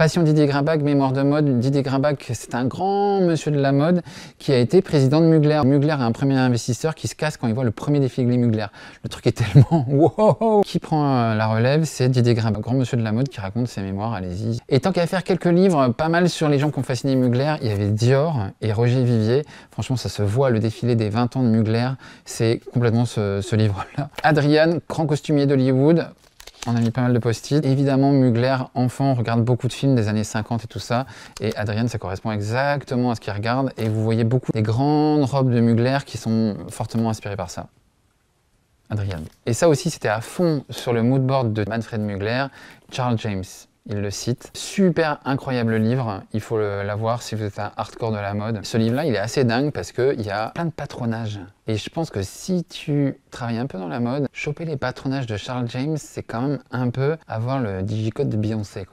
Passion Didier Grimbach, mémoire de mode. Didier Grimbach, c'est un grand monsieur de la mode qui a été président de Mugler. Mugler est un premier investisseur qui se casse quand il voit le premier défilé Mugler. Le truc est tellement wow Qui prend euh, la relève C'est Didier Grimbach, grand monsieur de la mode qui raconte ses mémoires, allez-y. Et tant qu'à faire quelques livres, euh, pas mal sur les gens qui ont fasciné Mugler, il y avait Dior et Roger Vivier. Franchement, ça se voit, le défilé des 20 ans de Mugler, c'est complètement ce, ce livre-là. Adrian, grand costumier d'Hollywood, on a mis pas mal de post-it. Évidemment, Mugler, enfant, regarde beaucoup de films des années 50 et tout ça. Et Adrienne, ça correspond exactement à ce qu'il regarde. Et vous voyez beaucoup des grandes robes de Mugler qui sont fortement inspirées par ça. Adrienne. Et ça aussi, c'était à fond sur le moodboard de Manfred Mugler, Charles James il le cite. Super incroyable livre, il faut l'avoir si vous êtes un hardcore de la mode. Ce livre-là, il est assez dingue parce qu'il y a plein de patronages. Et je pense que si tu travailles un peu dans la mode, choper les patronages de Charles James, c'est quand même un peu avoir le digicode de Beyoncé.